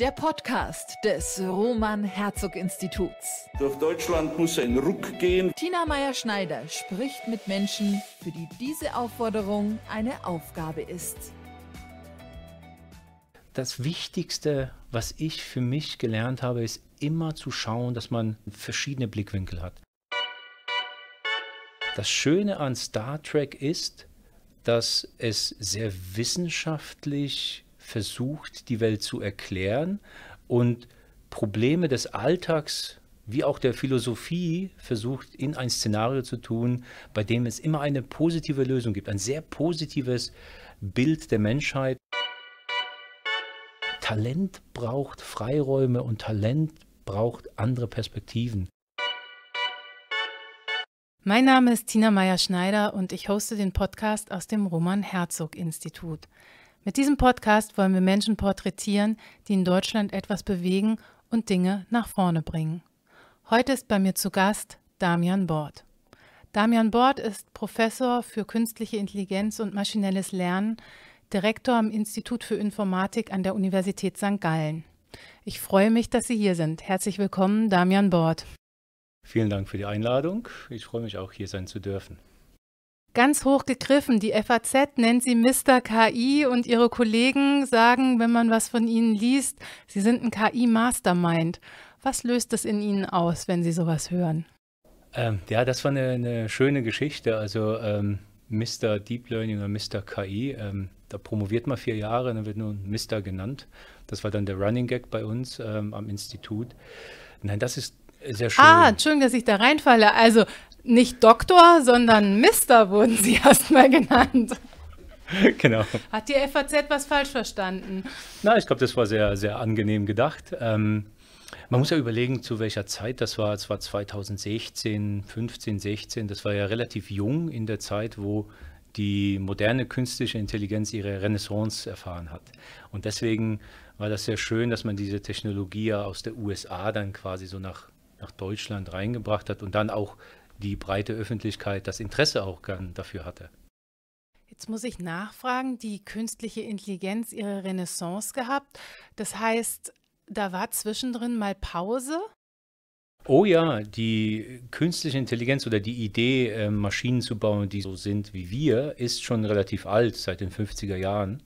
Der Podcast des Roman Herzog Instituts. Durch Deutschland muss ein Ruck gehen. Tina Meyer-Schneider spricht mit Menschen, für die diese Aufforderung eine Aufgabe ist. Das Wichtigste, was ich für mich gelernt habe, ist immer zu schauen, dass man verschiedene Blickwinkel hat. Das Schöne an Star Trek ist, dass es sehr wissenschaftlich ist versucht, die Welt zu erklären und Probleme des Alltags wie auch der Philosophie versucht, in ein Szenario zu tun, bei dem es immer eine positive Lösung gibt, ein sehr positives Bild der Menschheit. Talent braucht Freiräume und Talent braucht andere Perspektiven. Mein Name ist Tina Meyer-Schneider und ich hoste den Podcast aus dem Roman Herzog Institut. Mit diesem Podcast wollen wir Menschen porträtieren, die in Deutschland etwas bewegen und Dinge nach vorne bringen. Heute ist bei mir zu Gast Damian Bord. Damian Bord ist Professor für künstliche Intelligenz und maschinelles Lernen, Direktor am Institut für Informatik an der Universität St. Gallen. Ich freue mich, dass Sie hier sind. Herzlich willkommen, Damian Bord. Vielen Dank für die Einladung. Ich freue mich auch, hier sein zu dürfen. Ganz hoch gegriffen. Die FAZ nennt sie Mr. KI und ihre Kollegen sagen, wenn man was von ihnen liest, sie sind ein KI-Mastermind. Was löst das in Ihnen aus, wenn Sie sowas hören? Ähm, ja, das war eine, eine schöne Geschichte. Also ähm, Mr. Deep Learning oder Mr. KI, ähm, da promoviert man vier Jahre, dann wird nur Mr. genannt. Das war dann der Running Gag bei uns ähm, am Institut. Nein, das ist sehr schön. Ah, schön, dass ich da reinfalle. Also nicht Doktor, sondern Mister wurden sie erstmal genannt. Genau. Hat die FAZ was falsch verstanden? Na, ich glaube, das war sehr, sehr angenehm gedacht. Ähm, man muss ja überlegen, zu welcher Zeit das war. Es war 2016, 15, 16. Das war ja relativ jung in der Zeit, wo die moderne künstliche Intelligenz ihre Renaissance erfahren hat. Und deswegen war das sehr schön, dass man diese Technologie ja aus der USA dann quasi so nach, nach Deutschland reingebracht hat und dann auch die breite Öffentlichkeit das Interesse auch gern dafür hatte. Jetzt muss ich nachfragen, die künstliche Intelligenz ihre Renaissance gehabt. Das heißt, da war zwischendrin mal Pause? Oh ja, die künstliche Intelligenz oder die Idee, äh, Maschinen zu bauen, die so sind wie wir, ist schon relativ alt, seit den 50er Jahren.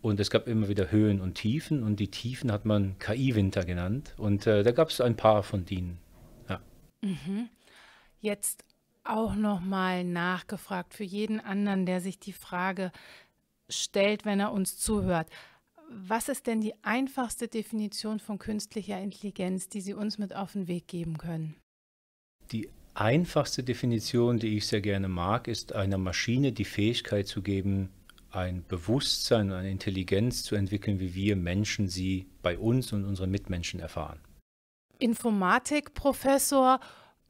Und es gab immer wieder Höhen und Tiefen und die Tiefen hat man KI-Winter genannt. Und äh, da gab es ein paar von denen. Ja. Mhm jetzt auch nochmal nachgefragt für jeden anderen, der sich die Frage stellt, wenn er uns zuhört. Was ist denn die einfachste Definition von künstlicher Intelligenz, die Sie uns mit auf den Weg geben können? Die einfachste Definition, die ich sehr gerne mag, ist einer Maschine die Fähigkeit zu geben, ein Bewusstsein, eine Intelligenz zu entwickeln, wie wir Menschen sie bei uns und unseren Mitmenschen erfahren. Informatikprofessor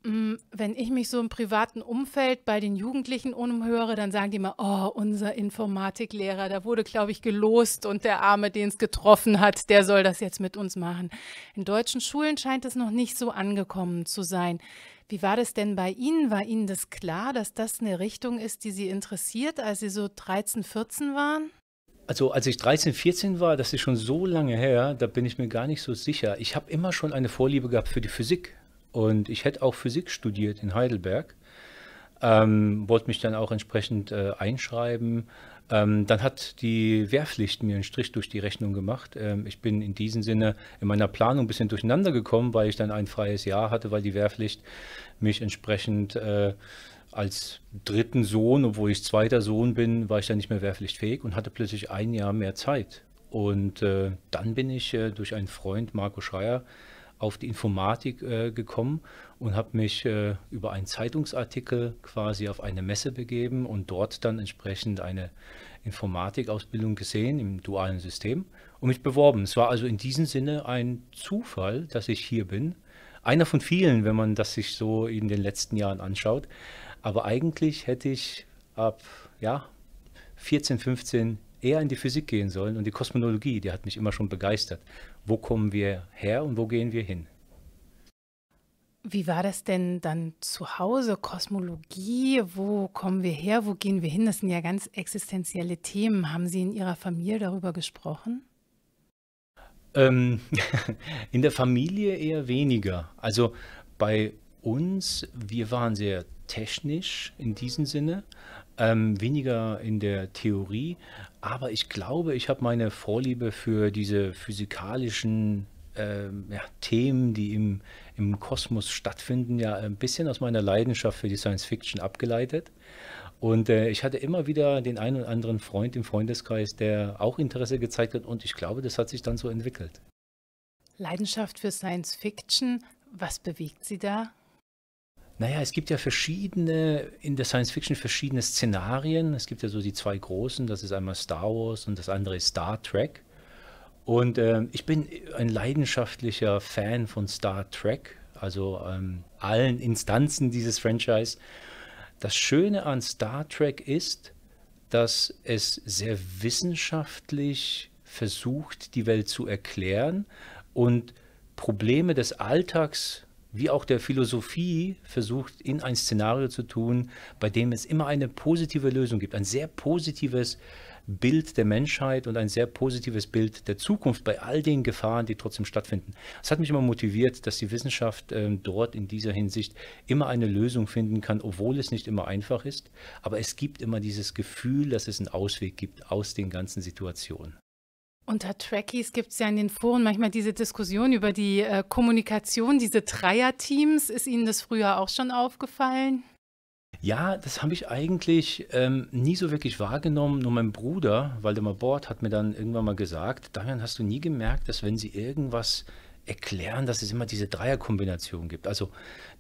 Mm, wenn ich mich so im privaten Umfeld bei den Jugendlichen umhöre, dann sagen die immer, oh, unser Informatiklehrer, da wurde, glaube ich, gelost und der Arme, den es getroffen hat, der soll das jetzt mit uns machen. In deutschen Schulen scheint es noch nicht so angekommen zu sein. Wie war das denn bei Ihnen? War Ihnen das klar, dass das eine Richtung ist, die Sie interessiert, als Sie so 13, 14 waren? Also als ich 13, 14 war, das ist schon so lange her, da bin ich mir gar nicht so sicher. Ich habe immer schon eine Vorliebe gehabt für die Physik. Und ich hätte auch Physik studiert in Heidelberg, ähm, wollte mich dann auch entsprechend äh, einschreiben. Ähm, dann hat die Wehrpflicht mir einen Strich durch die Rechnung gemacht. Ähm, ich bin in diesem Sinne in meiner Planung ein bisschen durcheinander gekommen, weil ich dann ein freies Jahr hatte, weil die Wehrpflicht mich entsprechend äh, als dritten Sohn, obwohl ich zweiter Sohn bin, war ich dann nicht mehr wehrpflichtfähig und hatte plötzlich ein Jahr mehr Zeit. Und äh, dann bin ich äh, durch einen Freund, Marco Schreier, auf die Informatik äh, gekommen und habe mich äh, über einen Zeitungsartikel quasi auf eine Messe begeben und dort dann entsprechend eine Informatikausbildung gesehen im dualen System und mich beworben. Es war also in diesem Sinne ein Zufall, dass ich hier bin. Einer von vielen, wenn man das sich so in den letzten Jahren anschaut. Aber eigentlich hätte ich ab ja, 14, 15 eher in die Physik gehen sollen und die Kosmologie, die hat mich immer schon begeistert wo kommen wir her und wo gehen wir hin. Wie war das denn dann zu Hause? Kosmologie, wo kommen wir her, wo gehen wir hin? Das sind ja ganz existenzielle Themen. Haben Sie in Ihrer Familie darüber gesprochen? Ähm, in der Familie eher weniger. Also bei uns, wir waren sehr technisch in diesem Sinne ähm, weniger in der Theorie, aber ich glaube, ich habe meine Vorliebe für diese physikalischen ähm, ja, Themen, die im, im Kosmos stattfinden, ja ein bisschen aus meiner Leidenschaft für die Science Fiction abgeleitet. Und äh, ich hatte immer wieder den einen oder anderen Freund im Freundeskreis, der auch Interesse gezeigt hat. Und ich glaube, das hat sich dann so entwickelt. Leidenschaft für Science Fiction, was bewegt Sie da? Naja, es gibt ja verschiedene, in der Science Fiction verschiedene Szenarien. Es gibt ja so die zwei großen, das ist einmal Star Wars und das andere ist Star Trek. Und äh, ich bin ein leidenschaftlicher Fan von Star Trek, also ähm, allen Instanzen dieses Franchise. Das Schöne an Star Trek ist, dass es sehr wissenschaftlich versucht, die Welt zu erklären und Probleme des Alltags zu wie auch der Philosophie versucht, in ein Szenario zu tun, bei dem es immer eine positive Lösung gibt, ein sehr positives Bild der Menschheit und ein sehr positives Bild der Zukunft bei all den Gefahren, die trotzdem stattfinden. Das hat mich immer motiviert, dass die Wissenschaft ähm, dort in dieser Hinsicht immer eine Lösung finden kann, obwohl es nicht immer einfach ist. Aber es gibt immer dieses Gefühl, dass es einen Ausweg gibt aus den ganzen Situationen. Unter Trekkies gibt es ja in den Foren manchmal diese Diskussion über die äh, Kommunikation, diese Dreierteams. Ist Ihnen das früher auch schon aufgefallen? Ja, das habe ich eigentlich ähm, nie so wirklich wahrgenommen. Nur mein Bruder, Waldemar Bord, hat mir dann irgendwann mal gesagt, Damian, hast du nie gemerkt, dass wenn sie irgendwas erklären, dass es immer diese Dreierkombination gibt. Also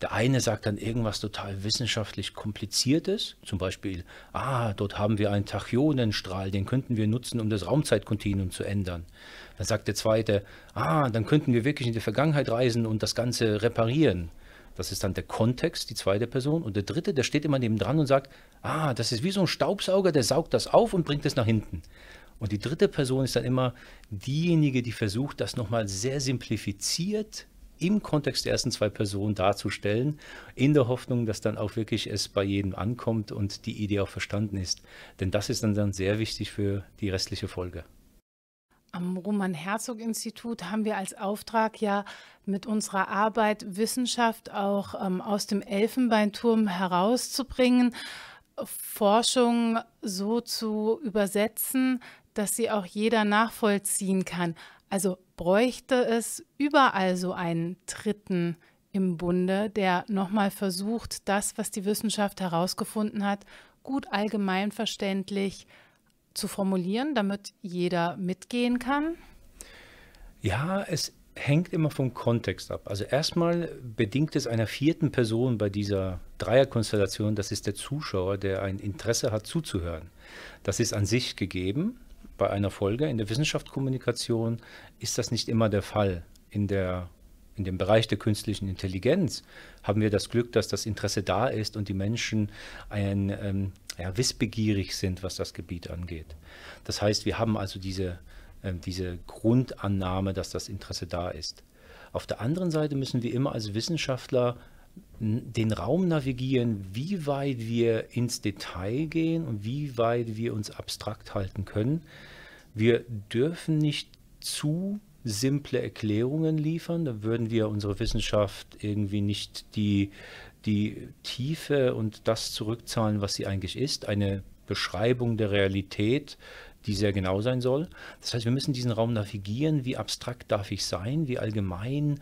der eine sagt dann irgendwas total wissenschaftlich kompliziertes, zum Beispiel, ah, dort haben wir einen Tachyonenstrahl, den könnten wir nutzen, um das Raumzeitkontinuum zu ändern. Dann sagt der zweite, ah, dann könnten wir wirklich in die Vergangenheit reisen und das Ganze reparieren. Das ist dann der Kontext, die zweite Person. Und der dritte, der steht immer nebendran und sagt, ah, das ist wie so ein Staubsauger, der saugt das auf und bringt es nach hinten. Und die dritte Person ist dann immer diejenige, die versucht, das nochmal sehr simplifiziert im Kontext der ersten zwei Personen darzustellen, in der Hoffnung, dass dann auch wirklich es bei jedem ankommt und die Idee auch verstanden ist. Denn das ist dann, dann sehr wichtig für die restliche Folge. Am Roman-Herzog-Institut haben wir als Auftrag ja mit unserer Arbeit Wissenschaft auch ähm, aus dem Elfenbeinturm herauszubringen, Forschung so zu übersetzen, dass sie auch jeder nachvollziehen kann. Also bräuchte es überall so einen Dritten im Bunde, der nochmal versucht, das, was die Wissenschaft herausgefunden hat, gut allgemeinverständlich zu formulieren, damit jeder mitgehen kann? Ja, es hängt immer vom Kontext ab. Also erstmal bedingt es einer vierten Person bei dieser Dreierkonstellation, das ist der Zuschauer, der ein Interesse hat zuzuhören. Das ist an sich gegeben, bei einer Folge. In der Wissenschaftskommunikation ist das nicht immer der Fall. In, der, in dem Bereich der künstlichen Intelligenz haben wir das Glück, dass das Interesse da ist und die Menschen ein, ähm, ja, wissbegierig sind, was das Gebiet angeht. Das heißt, wir haben also diese, äh, diese Grundannahme, dass das Interesse da ist. Auf der anderen Seite müssen wir immer als Wissenschaftler den Raum navigieren, wie weit wir ins Detail gehen und wie weit wir uns abstrakt halten können, wir dürfen nicht zu simple Erklärungen liefern, dann würden wir unsere Wissenschaft irgendwie nicht die, die Tiefe und das zurückzahlen, was sie eigentlich ist, eine Beschreibung der Realität, die sehr genau sein soll. Das heißt, wir müssen diesen Raum navigieren, wie abstrakt darf ich sein, wie allgemein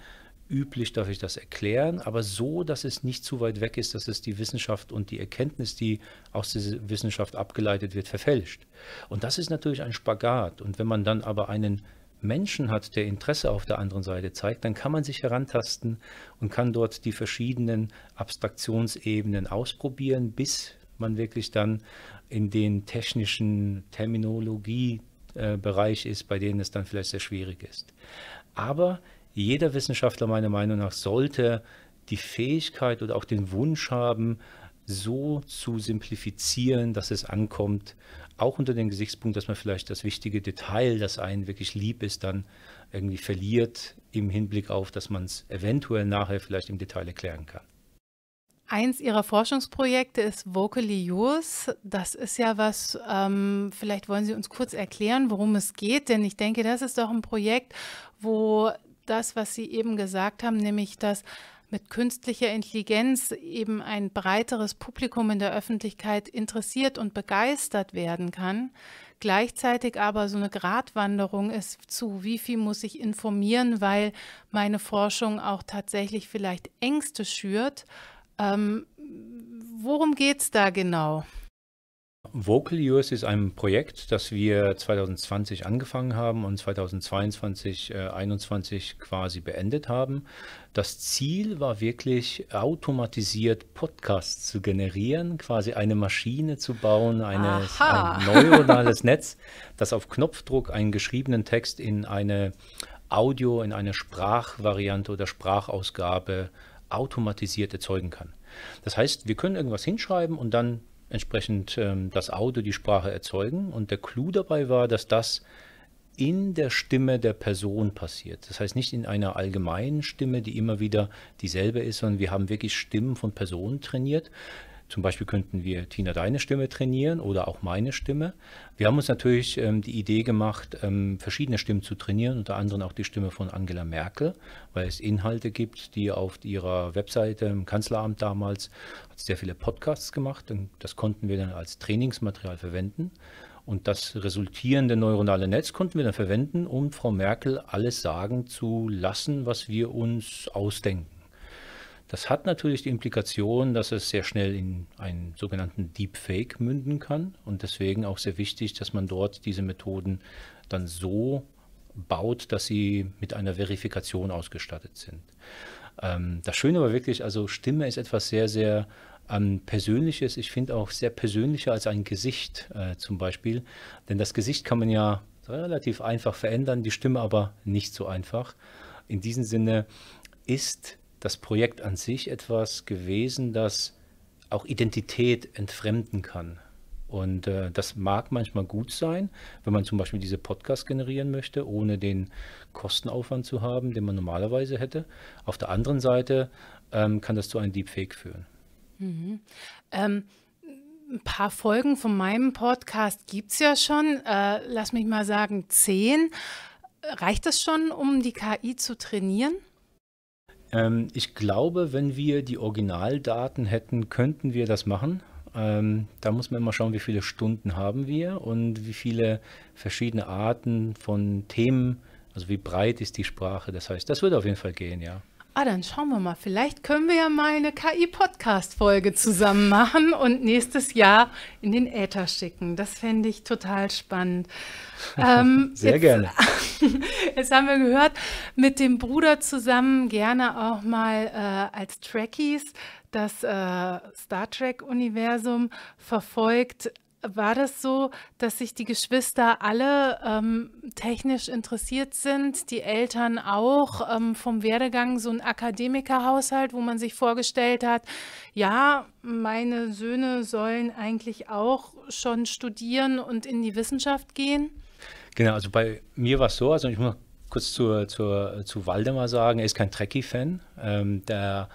üblich, darf ich das erklären, aber so, dass es nicht zu weit weg ist, dass es die Wissenschaft und die Erkenntnis, die aus der Wissenschaft abgeleitet wird, verfälscht. Und das ist natürlich ein Spagat. Und wenn man dann aber einen Menschen hat, der Interesse auf der anderen Seite zeigt, dann kann man sich herantasten und kann dort die verschiedenen Abstraktionsebenen ausprobieren, bis man wirklich dann in den technischen Terminologiebereich ist, bei denen es dann vielleicht sehr schwierig ist. Aber jeder Wissenschaftler meiner Meinung nach sollte die Fähigkeit oder auch den Wunsch haben, so zu simplifizieren, dass es ankommt, auch unter dem Gesichtspunkt, dass man vielleicht das wichtige Detail, das einen wirklich lieb ist, dann irgendwie verliert im Hinblick auf, dass man es eventuell nachher vielleicht im Detail erklären kann. Eins Ihrer Forschungsprojekte ist Vocally Yours. Das ist ja was, ähm, vielleicht wollen Sie uns kurz erklären, worum es geht, denn ich denke, das ist doch ein Projekt, wo das, was Sie eben gesagt haben, nämlich dass mit künstlicher Intelligenz eben ein breiteres Publikum in der Öffentlichkeit interessiert und begeistert werden kann, gleichzeitig aber so eine Gratwanderung ist zu, wie viel muss ich informieren, weil meine Forschung auch tatsächlich vielleicht Ängste schürt. Ähm, worum geht es da genau? Vocal Yours ist ein Projekt, das wir 2020 angefangen haben und 2022, äh, 2021 quasi beendet haben. Das Ziel war wirklich, automatisiert Podcasts zu generieren, quasi eine Maschine zu bauen, eines, ein neuronales Netz, das auf Knopfdruck einen geschriebenen Text in eine Audio, in eine Sprachvariante oder Sprachausgabe automatisiert erzeugen kann. Das heißt, wir können irgendwas hinschreiben und dann entsprechend ähm, das Auto, die Sprache erzeugen. Und der Clou dabei war, dass das in der Stimme der Person passiert. Das heißt nicht in einer allgemeinen Stimme, die immer wieder dieselbe ist, sondern wir haben wirklich Stimmen von Personen trainiert. Zum Beispiel könnten wir, Tina, deine Stimme trainieren oder auch meine Stimme. Wir haben uns natürlich ähm, die Idee gemacht, ähm, verschiedene Stimmen zu trainieren, unter anderem auch die Stimme von Angela Merkel, weil es Inhalte gibt, die auf ihrer Webseite im Kanzleramt damals hat sehr viele Podcasts gemacht und das konnten wir dann als Trainingsmaterial verwenden. Und das resultierende neuronale Netz konnten wir dann verwenden, um Frau Merkel alles sagen zu lassen, was wir uns ausdenken. Das hat natürlich die Implikation, dass es sehr schnell in einen sogenannten Deepfake münden kann und deswegen auch sehr wichtig, dass man dort diese Methoden dann so baut, dass sie mit einer Verifikation ausgestattet sind. Ähm, das Schöne war wirklich, also Stimme ist etwas sehr, sehr ähm, Persönliches. Ich finde auch sehr persönlicher als ein Gesicht äh, zum Beispiel, denn das Gesicht kann man ja relativ einfach verändern, die Stimme aber nicht so einfach. In diesem Sinne ist das Projekt an sich etwas gewesen, das auch Identität entfremden kann. Und äh, das mag manchmal gut sein, wenn man zum Beispiel diese Podcasts generieren möchte, ohne den Kostenaufwand zu haben, den man normalerweise hätte. Auf der anderen Seite ähm, kann das zu einem Deepfake führen. Mhm. Ähm, ein paar Folgen von meinem Podcast gibt es ja schon. Äh, lass mich mal sagen, zehn. Reicht das schon, um die KI zu trainieren? Ähm, ich glaube, wenn wir die Originaldaten hätten, könnten wir das machen. Ähm, da muss man immer schauen, wie viele Stunden haben wir und wie viele verschiedene Arten von Themen, also wie breit ist die Sprache. Das heißt, das würde auf jeden Fall gehen, ja ah, dann schauen wir mal, vielleicht können wir ja mal eine KI-Podcast-Folge zusammen machen und nächstes Jahr in den Äther schicken. Das fände ich total spannend. Ähm, Sehr jetzt, gerne. Jetzt haben wir gehört, mit dem Bruder zusammen gerne auch mal äh, als Trekkies das äh, Star Trek-Universum verfolgt war das so, dass sich die Geschwister alle ähm, technisch interessiert sind, die Eltern auch ähm, vom Werdegang so ein Akademikerhaushalt, wo man sich vorgestellt hat, ja, meine Söhne sollen eigentlich auch schon studieren und in die Wissenschaft gehen? Genau, also bei mir war es so, also ich muss kurz zur, zur, zu Waldemar sagen, er ist kein Trekkie-Fan. Ähm, der,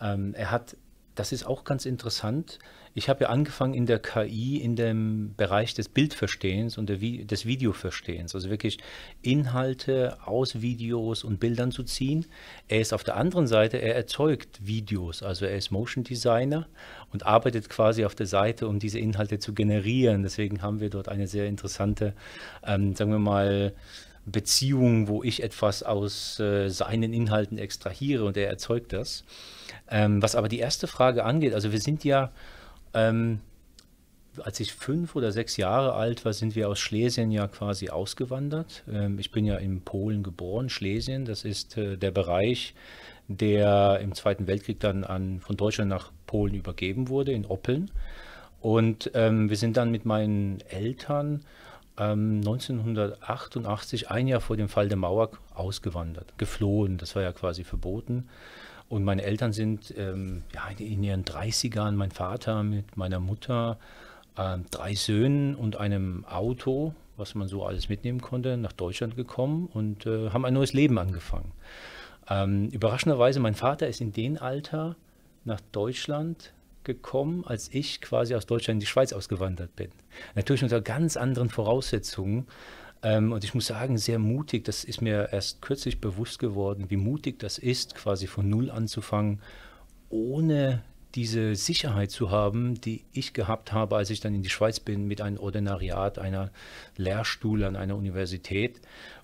ähm, er hat, das ist auch ganz interessant, ich habe ja angefangen in der KI, in dem Bereich des Bildverstehens und Vi des Videoverstehens, also wirklich Inhalte aus Videos und Bildern zu ziehen. Er ist auf der anderen Seite, er erzeugt Videos, also er ist Motion Designer und arbeitet quasi auf der Seite, um diese Inhalte zu generieren. Deswegen haben wir dort eine sehr interessante, ähm, sagen wir mal, Beziehung, wo ich etwas aus äh, seinen Inhalten extrahiere und er erzeugt das. Ähm, was aber die erste Frage angeht, also wir sind ja ähm, als ich fünf oder sechs Jahre alt war, sind wir aus Schlesien ja quasi ausgewandert. Ähm, ich bin ja in Polen geboren. Schlesien, das ist äh, der Bereich, der im Zweiten Weltkrieg dann an, von Deutschland nach Polen übergeben wurde, in Oppeln. Und ähm, wir sind dann mit meinen Eltern ähm, 1988, ein Jahr vor dem Fall der Mauer, ausgewandert, geflohen. Das war ja quasi verboten. Und meine Eltern sind ähm, ja, in ihren 30ern, mein Vater mit meiner Mutter, äh, drei Söhnen und einem Auto, was man so alles mitnehmen konnte, nach Deutschland gekommen und äh, haben ein neues Leben angefangen. Ähm, überraschenderweise, mein Vater ist in dem Alter nach Deutschland gekommen, als ich quasi aus Deutschland in die Schweiz ausgewandert bin. Natürlich unter ganz anderen Voraussetzungen. Ähm, und ich muss sagen, sehr mutig, das ist mir erst kürzlich bewusst geworden, wie mutig das ist, quasi von Null anzufangen, ohne diese Sicherheit zu haben, die ich gehabt habe, als ich dann in die Schweiz bin, mit einem Ordinariat, einer Lehrstuhl an einer Universität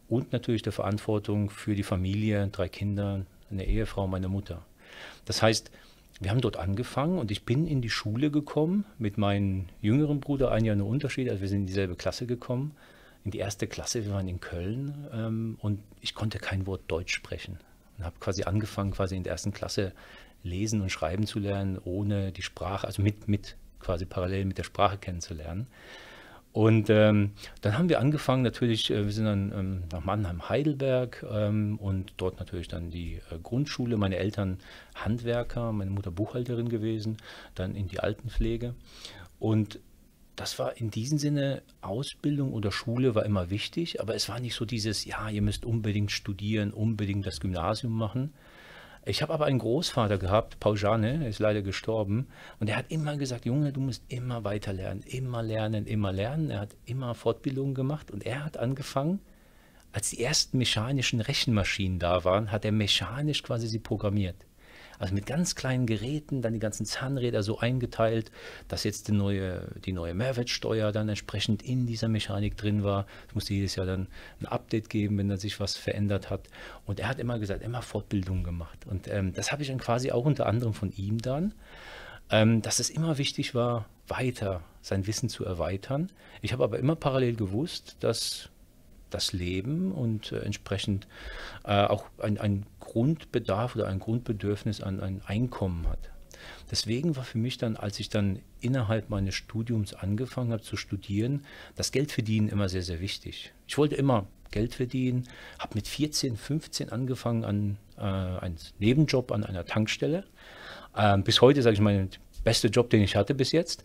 und natürlich der Verantwortung für die Familie, drei Kinder, eine Ehefrau, meine Mutter. Das heißt, wir haben dort angefangen und ich bin in die Schule gekommen mit meinem jüngeren Bruder, ein Jahr nur Unterschied, also wir sind in dieselbe Klasse gekommen in die erste Klasse, wir waren in Köln ähm, und ich konnte kein Wort Deutsch sprechen und habe quasi angefangen, quasi in der ersten Klasse lesen und schreiben zu lernen, ohne die Sprache, also mit, mit quasi parallel mit der Sprache kennenzulernen. Und ähm, dann haben wir angefangen, natürlich, äh, wir sind dann ähm, nach Mannheim, Heidelberg ähm, und dort natürlich dann die äh, Grundschule. Meine Eltern Handwerker, meine Mutter Buchhalterin gewesen, dann in die Altenpflege. Und das war in diesem Sinne, Ausbildung oder Schule war immer wichtig, aber es war nicht so dieses, ja, ihr müsst unbedingt studieren, unbedingt das Gymnasium machen. Ich habe aber einen Großvater gehabt, Paul Jane, ist leider gestorben, und er hat immer gesagt, Junge, du musst immer weiter lernen, immer lernen, immer lernen. Er hat immer Fortbildungen gemacht und er hat angefangen, als die ersten mechanischen Rechenmaschinen da waren, hat er mechanisch quasi sie programmiert. Also mit ganz kleinen Geräten, dann die ganzen Zahnräder so eingeteilt, dass jetzt die neue, die neue Mehrwertsteuer dann entsprechend in dieser Mechanik drin war. Es musste jedes Jahr dann ein Update geben, wenn dann sich was verändert hat. Und er hat immer gesagt, immer Fortbildung gemacht. Und ähm, das habe ich dann quasi auch unter anderem von ihm dann, ähm, dass es immer wichtig war, weiter sein Wissen zu erweitern. Ich habe aber immer parallel gewusst, dass das Leben und äh, entsprechend äh, auch ein, ein Grundbedarf oder ein Grundbedürfnis an ein Einkommen hat. Deswegen war für mich dann, als ich dann innerhalb meines Studiums angefangen habe zu studieren, das Geld verdienen immer sehr, sehr wichtig. Ich wollte immer Geld verdienen, habe mit 14, 15 angefangen an äh, einen Nebenjob an einer Tankstelle. Ähm, bis heute, sage ich mein der beste Job, den ich hatte bis jetzt.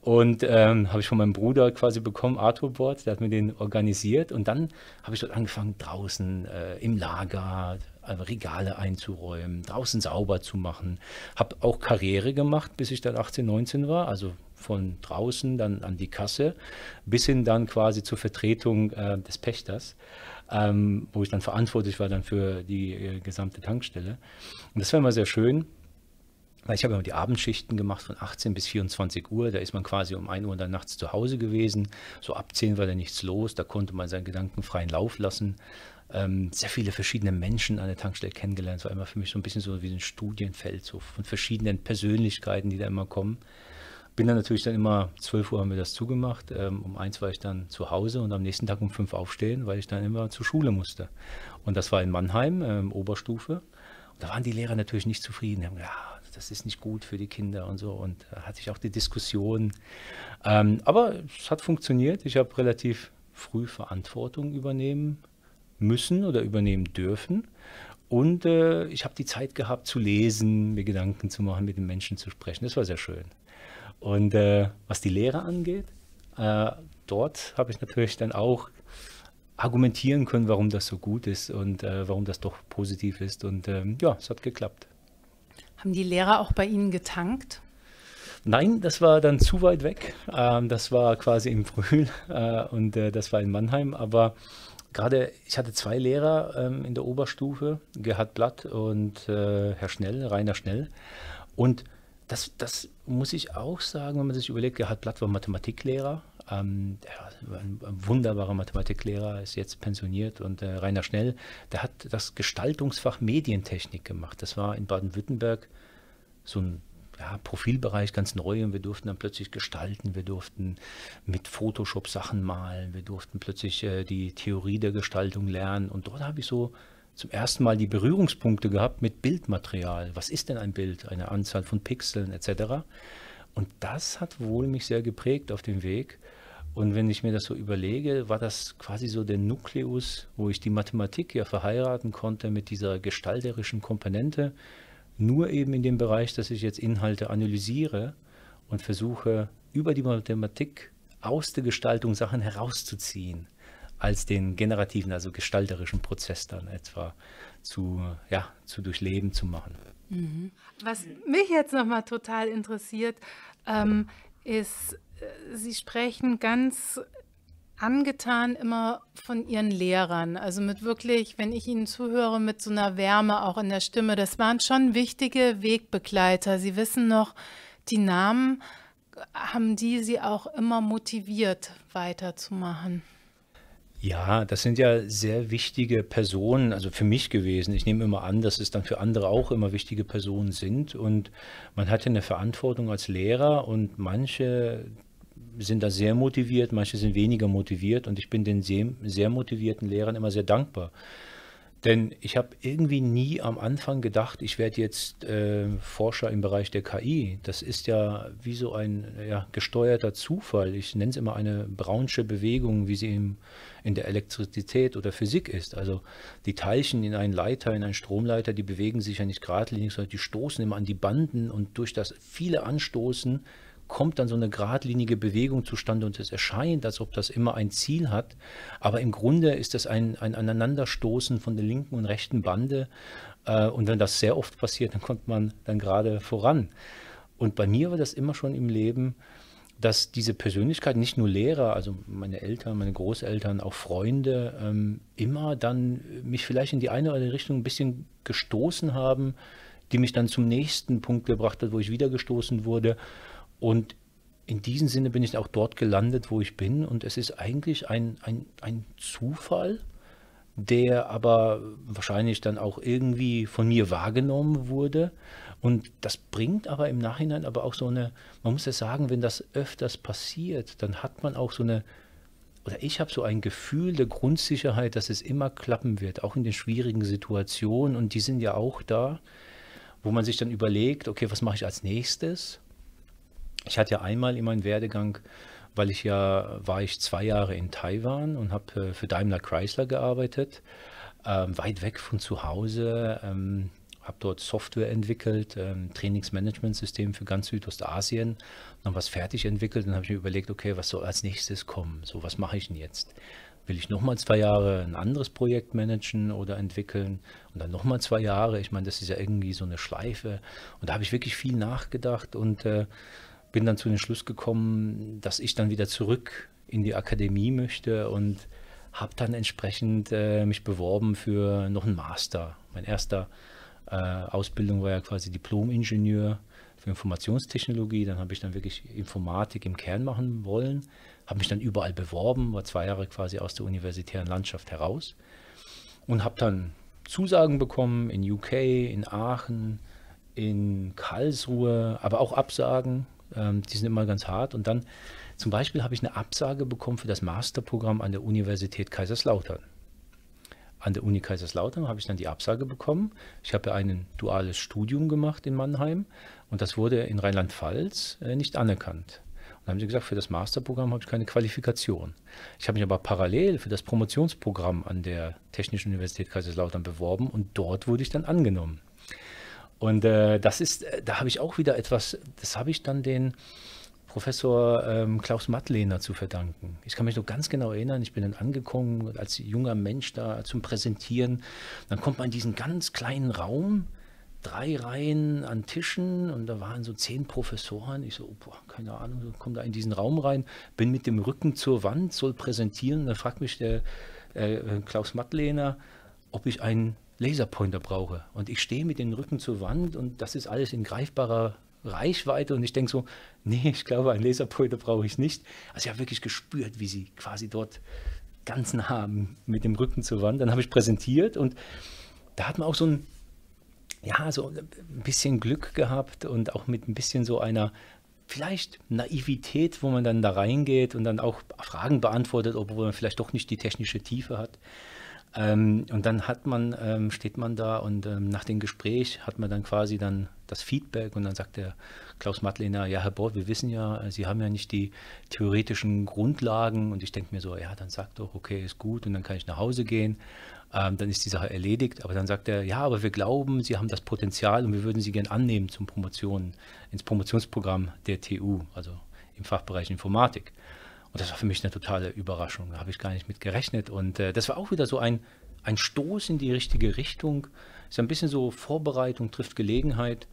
Und ähm, habe ich von meinem Bruder quasi bekommen, Arthur Board, der hat mir den organisiert. Und dann habe ich dort angefangen, draußen äh, im Lager, Regale einzuräumen, draußen sauber zu machen. Habe auch Karriere gemacht, bis ich dann 18, 19 war, also von draußen dann an die Kasse, bis hin dann quasi zur Vertretung äh, des Pächters, ähm, wo ich dann verantwortlich war dann für die äh, gesamte Tankstelle. Und das war immer sehr schön weil ich habe immer die Abendschichten gemacht von 18 bis 24 Uhr. Da ist man quasi um 1 Uhr dann nachts zu Hause gewesen. So ab 10 war da nichts los. Da konnte man seinen Gedanken freien Lauf lassen ähm, sehr viele verschiedene Menschen an der Tankstelle kennengelernt. Es war immer für mich so ein bisschen so wie ein Studienfeld so von verschiedenen Persönlichkeiten, die da immer kommen. Bin dann natürlich dann immer, 12 Uhr haben wir das zugemacht, ähm, um eins war ich dann zu Hause und am nächsten Tag um fünf aufstehen, weil ich dann immer zur Schule musste. Und das war in Mannheim, ähm, Oberstufe. Und da waren die Lehrer natürlich nicht zufrieden. Die haben gesagt, ja, ah, also das ist nicht gut für die Kinder und so. Und da hatte ich auch die Diskussion. Ähm, aber es hat funktioniert. Ich habe relativ früh Verantwortung übernehmen müssen oder übernehmen dürfen. Und äh, ich habe die Zeit gehabt zu lesen, mir Gedanken zu machen, mit den Menschen zu sprechen. Das war sehr schön. Und äh, was die Lehre angeht, äh, dort habe ich natürlich dann auch argumentieren können, warum das so gut ist und äh, warum das doch positiv ist. Und ähm, ja, es hat geklappt. Haben die Lehrer auch bei Ihnen getankt? Nein, das war dann zu weit weg. Ähm, das war quasi im Brühl äh, und äh, das war in Mannheim. Aber gerade, ich hatte zwei Lehrer ähm, in der Oberstufe, Gerhard Blatt und äh, Herr Schnell, Rainer Schnell. Und das, das muss ich auch sagen, wenn man sich überlegt, Gerhard Blatt war Mathematiklehrer. Ähm, der war ein, wunderbarer Mathematiklehrer, ist jetzt pensioniert und äh, Rainer Schnell, der hat das Gestaltungsfach Medientechnik gemacht. Das war in Baden-Württemberg so ein ja, Profilbereich ganz neu und wir durften dann plötzlich gestalten, wir durften mit Photoshop Sachen malen, wir durften plötzlich äh, die Theorie der Gestaltung lernen und dort habe ich so zum ersten Mal die Berührungspunkte gehabt mit Bildmaterial. Was ist denn ein Bild? Eine Anzahl von Pixeln etc. Und das hat wohl mich sehr geprägt auf dem Weg. Und wenn ich mir das so überlege, war das quasi so der Nukleus, wo ich die Mathematik ja verheiraten konnte mit dieser gestalterischen Komponente nur eben in dem Bereich, dass ich jetzt Inhalte analysiere und versuche, über die Mathematik aus der Gestaltung Sachen herauszuziehen, als den generativen, also gestalterischen Prozess dann etwa zu, ja, zu durchleben, zu machen. Mhm. Was mich jetzt nochmal total interessiert, ähm, ist, äh, Sie sprechen ganz angetan immer von ihren Lehrern. Also mit wirklich, wenn ich ihnen zuhöre, mit so einer Wärme auch in der Stimme. Das waren schon wichtige Wegbegleiter. Sie wissen noch, die Namen haben die sie auch immer motiviert, weiterzumachen. Ja, das sind ja sehr wichtige Personen, also für mich gewesen. Ich nehme immer an, dass es dann für andere auch immer wichtige Personen sind. Und man hat ja eine Verantwortung als Lehrer und manche sind da sehr motiviert, manche sind weniger motiviert und ich bin den sehr, sehr motivierten Lehrern immer sehr dankbar. Denn ich habe irgendwie nie am Anfang gedacht, ich werde jetzt äh, Forscher im Bereich der KI. Das ist ja wie so ein ja, gesteuerter Zufall. Ich nenne es immer eine braunsche Bewegung, wie sie im, in der Elektrizität oder Physik ist. Also die Teilchen in einen Leiter, in einen Stromleiter, die bewegen sich ja nicht geradlinig, sondern die stoßen immer an die Banden und durch das viele Anstoßen kommt dann so eine geradlinige Bewegung zustande und es erscheint, als ob das immer ein Ziel hat. Aber im Grunde ist das ein, ein Aneinanderstoßen von der linken und rechten Bande. Äh, und wenn das sehr oft passiert, dann kommt man dann gerade voran. Und bei mir war das immer schon im Leben, dass diese Persönlichkeit, nicht nur Lehrer, also meine Eltern, meine Großeltern, auch Freunde, ähm, immer dann mich vielleicht in die eine oder andere Richtung ein bisschen gestoßen haben, die mich dann zum nächsten Punkt gebracht hat, wo ich wieder gestoßen wurde. Und in diesem Sinne bin ich auch dort gelandet, wo ich bin. Und es ist eigentlich ein, ein, ein Zufall, der aber wahrscheinlich dann auch irgendwie von mir wahrgenommen wurde. Und das bringt aber im Nachhinein aber auch so eine, man muss ja sagen, wenn das öfters passiert, dann hat man auch so eine, oder ich habe so ein Gefühl der Grundsicherheit, dass es immer klappen wird, auch in den schwierigen Situationen. Und die sind ja auch da, wo man sich dann überlegt, okay, was mache ich als nächstes? Ich hatte ja einmal in meinem Werdegang, weil ich ja, war ich zwei Jahre in Taiwan und habe äh, für Daimler Chrysler gearbeitet, ähm, weit weg von zu Hause, ähm, habe dort Software entwickelt, ähm, Trainingsmanagementsystem für ganz Südostasien, noch was fertig entwickelt, und habe ich mir überlegt, okay, was soll als nächstes kommen, so was mache ich denn jetzt? will ich nochmal zwei Jahre ein anderes Projekt managen oder entwickeln und dann nochmal zwei Jahre. Ich meine, das ist ja irgendwie so eine Schleife. Und da habe ich wirklich viel nachgedacht und äh, bin dann zu dem Schluss gekommen, dass ich dann wieder zurück in die Akademie möchte und habe dann entsprechend äh, mich beworben für noch einen Master. Mein erster äh, Ausbildung war ja quasi Diplom-Ingenieur für Informationstechnologie. Dann habe ich dann wirklich Informatik im Kern machen wollen, habe mich dann überall beworben, war zwei Jahre quasi aus der universitären Landschaft heraus und habe dann Zusagen bekommen in UK, in Aachen, in Karlsruhe, aber auch Absagen, ähm, die sind immer ganz hart. Und dann zum Beispiel habe ich eine Absage bekommen für das Masterprogramm an der Universität Kaiserslautern. An der Uni Kaiserslautern habe ich dann die Absage bekommen. Ich habe ja ein duales Studium gemacht in Mannheim und das wurde in Rheinland-Pfalz äh, nicht anerkannt. Und dann haben sie gesagt, für das Masterprogramm habe ich keine Qualifikation. Ich habe mich aber parallel für das Promotionsprogramm an der Technischen Universität Kaiserslautern beworben und dort wurde ich dann angenommen. Und äh, das ist, äh, da habe ich auch wieder etwas, das habe ich dann den Professor ähm, Klaus Mattlehner zu verdanken. Ich kann mich noch ganz genau erinnern, ich bin dann angekommen als junger Mensch da zum Präsentieren. Dann kommt man in diesen ganz kleinen Raum, drei Reihen an Tischen und da waren so zehn Professoren. Ich so, oh, boah, keine Ahnung, komme da in diesen Raum rein, bin mit dem Rücken zur Wand, soll präsentieren. Da fragt mich der äh, Klaus Mattlehner, ob ich einen Laserpointer brauche. Und ich stehe mit dem Rücken zur Wand und das ist alles in greifbarer Reichweite und ich denke so, nee, ich glaube, einen Laserpointer brauche ich nicht. Also ich habe wirklich gespürt, wie sie quasi dort ganz nah mit dem Rücken zur Wand. Dann habe ich präsentiert und da hat man auch so ein, ja, so ein bisschen Glück gehabt und auch mit ein bisschen so einer vielleicht Naivität, wo man dann da reingeht und dann auch Fragen beantwortet, obwohl man vielleicht doch nicht die technische Tiefe hat. Ähm, und dann hat man, ähm, steht man da und ähm, nach dem Gespräch hat man dann quasi dann das Feedback und dann sagt der Klaus Matlener, ja Herr Bohr, wir wissen ja, äh, Sie haben ja nicht die theoretischen Grundlagen und ich denke mir so, ja, dann sagt doch, okay, ist gut und dann kann ich nach Hause gehen, ähm, dann ist die Sache erledigt, aber dann sagt er, ja, aber wir glauben, Sie haben das Potenzial und wir würden Sie gern annehmen zum Promotion, ins Promotionsprogramm der TU, also im Fachbereich Informatik. Und das war für mich eine totale Überraschung. Da habe ich gar nicht mit gerechnet. Und äh, das war auch wieder so ein, ein Stoß in die richtige Richtung. Ist ein bisschen so Vorbereitung trifft Gelegenheit.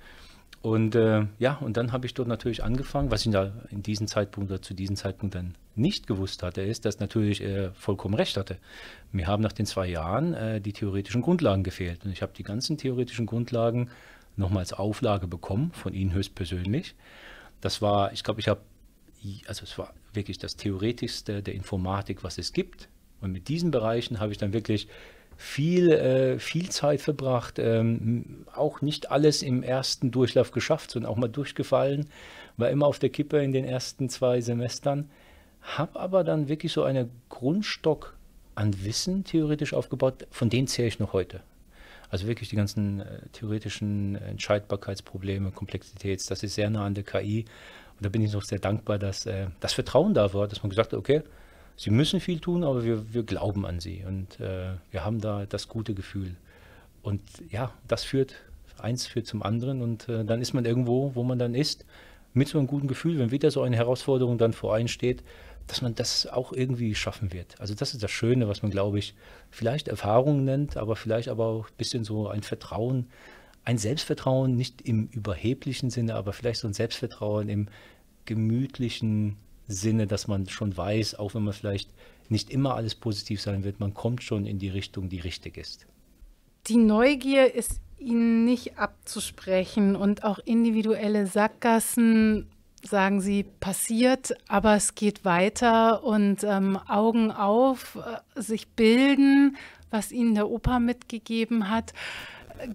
Und äh, ja, und dann habe ich dort natürlich angefangen, was ich da in diesem Zeitpunkt oder zu diesem Zeitpunkt dann nicht gewusst hatte, ist, dass natürlich er äh, vollkommen recht hatte. Mir haben nach den zwei Jahren äh, die theoretischen Grundlagen gefehlt. Und ich habe die ganzen theoretischen Grundlagen nochmals Auflage bekommen, von Ihnen höchstpersönlich. Das war, ich glaube, ich habe, also es war wirklich das Theoretischste der Informatik, was es gibt. Und mit diesen Bereichen habe ich dann wirklich viel, äh, viel Zeit verbracht, ähm, auch nicht alles im ersten Durchlauf geschafft, sondern auch mal durchgefallen, war immer auf der Kippe in den ersten zwei Semestern, habe aber dann wirklich so einen Grundstock an Wissen theoretisch aufgebaut, von denen zähle ich noch heute. Also wirklich die ganzen äh, theoretischen Entscheidbarkeitsprobleme, Komplexitäts, das ist sehr nah an der KI und da bin ich noch sehr dankbar, dass äh, das Vertrauen da war, dass man gesagt hat, okay, sie müssen viel tun, aber wir, wir glauben an sie und äh, wir haben da das gute Gefühl. Und ja, das führt, eins führt zum anderen und äh, dann ist man irgendwo, wo man dann ist, mit so einem guten Gefühl, wenn wieder so eine Herausforderung dann vor einem steht, dass man das auch irgendwie schaffen wird. Also das ist das Schöne, was man, glaube ich, vielleicht Erfahrung nennt, aber vielleicht aber auch ein bisschen so ein Vertrauen, ein Selbstvertrauen, nicht im überheblichen Sinne, aber vielleicht so ein Selbstvertrauen im gemütlichen Sinne, dass man schon weiß, auch wenn man vielleicht nicht immer alles positiv sein wird, man kommt schon in die Richtung, die richtig ist. Die Neugier ist Ihnen nicht abzusprechen und auch individuelle Sackgassen, sagen Sie, passiert, aber es geht weiter und ähm, Augen auf, äh, sich bilden, was Ihnen der Opa mitgegeben hat.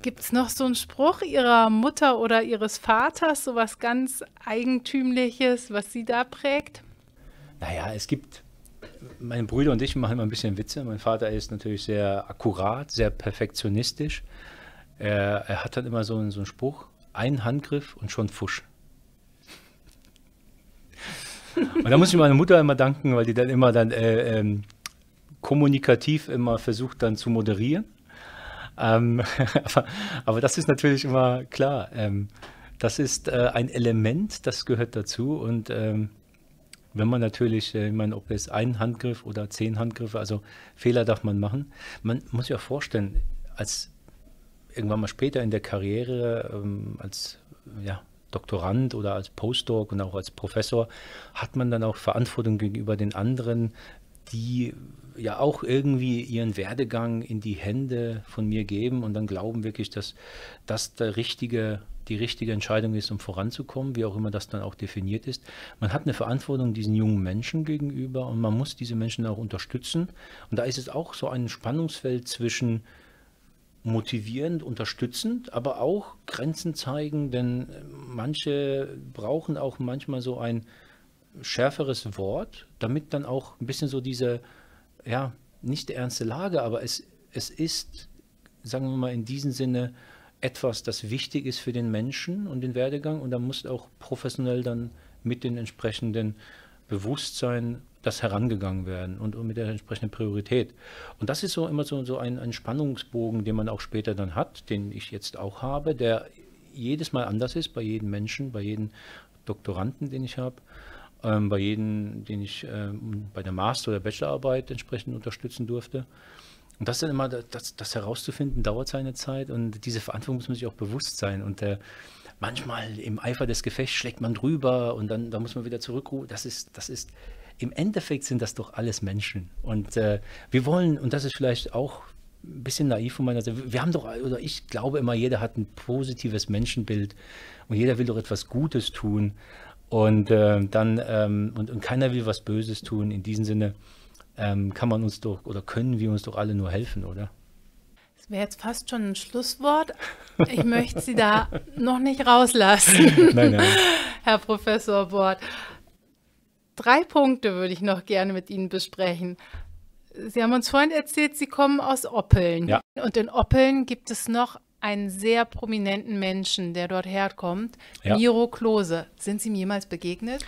Gibt es noch so einen Spruch Ihrer Mutter oder Ihres Vaters, so was ganz Eigentümliches, was Sie da prägt? Naja, es gibt, meine Brüder und ich machen immer ein bisschen Witze. Mein Vater ist natürlich sehr akkurat, sehr perfektionistisch. Er, er hat dann immer so einen, so einen Spruch, einen Handgriff und schon Fusch. Und da muss ich meiner Mutter immer danken, weil die dann immer dann äh, ähm, kommunikativ immer versucht dann zu moderieren. Ähm, aber, aber, das ist natürlich immer klar. Ähm, das ist äh, ein Element, das gehört dazu. Und ähm, wenn man natürlich, äh, ich meine, ob es ein Handgriff oder zehn Handgriffe, also Fehler darf man machen. Man muss sich auch vorstellen, als irgendwann mal später in der Karriere, ähm, als ja, Doktorand oder als Postdoc und auch als Professor, hat man dann auch Verantwortung gegenüber den anderen, die ja auch irgendwie ihren Werdegang in die Hände von mir geben und dann glauben wirklich, dass das der richtige die richtige Entscheidung ist, um voranzukommen, wie auch immer das dann auch definiert ist. Man hat eine Verantwortung diesen jungen Menschen gegenüber und man muss diese Menschen auch unterstützen. Und da ist es auch so ein Spannungsfeld zwischen motivierend, unterstützend, aber auch Grenzen zeigen, denn manche brauchen auch manchmal so ein schärferes Wort, damit dann auch ein bisschen so diese ja, nicht die ernste Lage, aber es, es ist, sagen wir mal, in diesem Sinne etwas, das wichtig ist für den Menschen und den Werdegang. Und da muss auch professionell dann mit den entsprechenden Bewusstsein das herangegangen werden und, und mit der entsprechenden Priorität. Und das ist so immer so, so ein, ein Spannungsbogen, den man auch später dann hat, den ich jetzt auch habe, der jedes Mal anders ist bei jedem Menschen, bei jedem Doktoranden, den ich habe ähm, bei jedem, den ich ähm, bei der Master- oder Bachelorarbeit entsprechend unterstützen durfte. Und das dann immer, das, das herauszufinden, dauert seine Zeit und diese Verantwortung muss man sich auch bewusst sein. Und äh, manchmal im Eifer des Gefechts schlägt man drüber und dann da muss man wieder zurückruhen. Das ist, das ist, im Endeffekt sind das doch alles Menschen. Und äh, wir wollen, und das ist vielleicht auch ein bisschen naiv von meiner Seite, wir haben doch, oder ich glaube immer, jeder hat ein positives Menschenbild und jeder will doch etwas Gutes tun. Und äh, dann, ähm, und, und keiner will was Böses tun. In diesem Sinne ähm, kann man uns doch oder können wir uns doch alle nur helfen, oder? Das wäre jetzt fast schon ein Schlusswort. Ich möchte Sie da noch nicht rauslassen, nein, nein. Herr Professor Bord. Drei Punkte würde ich noch gerne mit Ihnen besprechen. Sie haben uns vorhin erzählt, Sie kommen aus Oppeln. Ja. Und in Oppeln gibt es noch einen sehr prominenten Menschen, der dort herkommt, ja. Miro Klose. Sind Sie ihm jemals begegnet?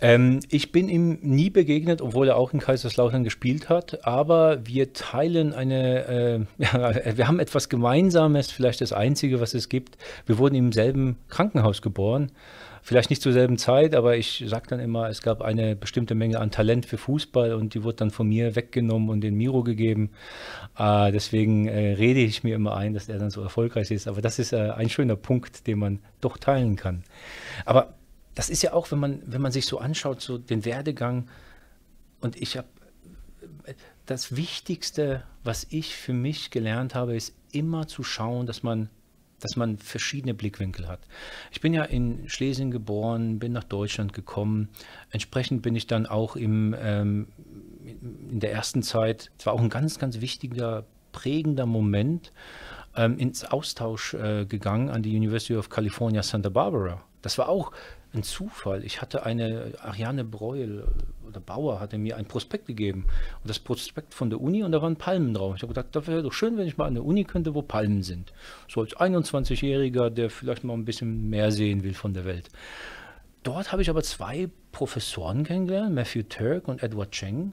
Ähm, ich bin ihm nie begegnet, obwohl er auch in Kaiserslautern gespielt hat, aber wir teilen eine, äh, ja, wir haben etwas Gemeinsames, vielleicht das Einzige, was es gibt. Wir wurden im selben Krankenhaus geboren Vielleicht nicht zur selben Zeit, aber ich sage dann immer, es gab eine bestimmte Menge an Talent für Fußball und die wurde dann von mir weggenommen und den Miro gegeben. Äh, deswegen äh, rede ich mir immer ein, dass er dann so erfolgreich ist. Aber das ist äh, ein schöner Punkt, den man doch teilen kann. Aber das ist ja auch, wenn man, wenn man sich so anschaut, so den Werdegang. Und ich habe äh, das Wichtigste, was ich für mich gelernt habe, ist immer zu schauen, dass man dass man verschiedene Blickwinkel hat. Ich bin ja in Schlesien geboren, bin nach Deutschland gekommen. Entsprechend bin ich dann auch im, ähm, in der ersten Zeit, es war auch ein ganz, ganz wichtiger, prägender Moment, ähm, ins Austausch äh, gegangen an die University of California Santa Barbara. Das war auch ein Zufall. Ich hatte eine, Ariane Breuel äh, oder Bauer hatte mir ein Prospekt gegeben. Und das Prospekt von der Uni und da waren Palmen drauf. Ich habe gedacht, das wäre doch schön, wenn ich mal an der Uni könnte, wo Palmen sind. So als 21-Jähriger, der vielleicht mal ein bisschen mehr sehen will von der Welt. Dort habe ich aber zwei Professoren kennengelernt, Matthew Turk und Edward Cheng.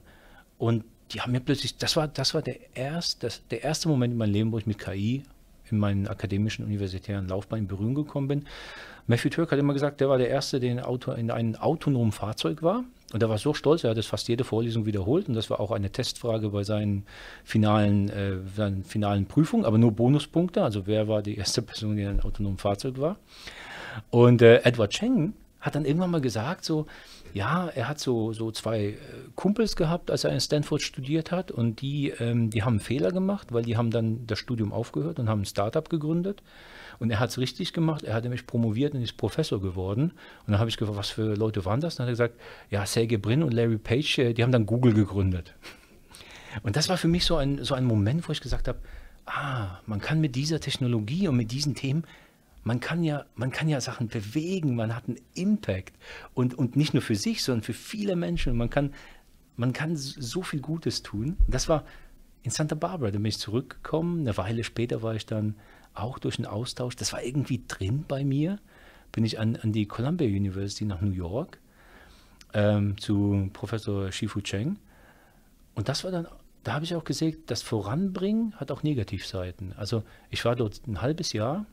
Und die haben mir plötzlich, das war, das war der, erst, das, der erste Moment in meinem Leben, wo ich mit KI in meinen akademischen universitären Laufbahn in Berührung gekommen bin. Matthew Turk hat immer gesagt, der war der Erste, der in einem autonomen Fahrzeug war. Und er war so stolz, er hat das fast jede Vorlesung wiederholt und das war auch eine Testfrage bei seinen finalen, äh, seinen finalen Prüfungen, aber nur Bonuspunkte. Also wer war die erste Person, die in einem autonomen Fahrzeug war? Und äh, Edward Cheng hat dann irgendwann mal gesagt, so, ja, er hat so, so zwei äh, Kumpels gehabt, als er in Stanford studiert hat und die, ähm, die haben einen Fehler gemacht, weil die haben dann das Studium aufgehört und haben ein Startup gegründet und er hat es richtig gemacht, er hat nämlich promoviert und ist Professor geworden und dann habe ich gefragt, was für Leute waren das? Und dann hat er gesagt, ja, Sergey Brin und Larry Page, äh, die haben dann Google gegründet. Und das war für mich so ein, so ein Moment, wo ich gesagt habe, ah, man kann mit dieser Technologie und mit diesen Themen man kann ja, man kann ja Sachen bewegen, man hat einen Impact und, und nicht nur für sich, sondern für viele Menschen. Man kann, man kann so viel Gutes tun. Das war in Santa Barbara, da bin ich zurückgekommen. Eine Weile später war ich dann auch durch einen Austausch. Das war irgendwie drin bei mir. Bin ich an, an die Columbia University nach New York ähm, zu Professor Shifu Cheng. Und das war dann da habe ich auch gesehen, das Voranbringen hat auch Negativseiten. Also ich war dort ein halbes Jahr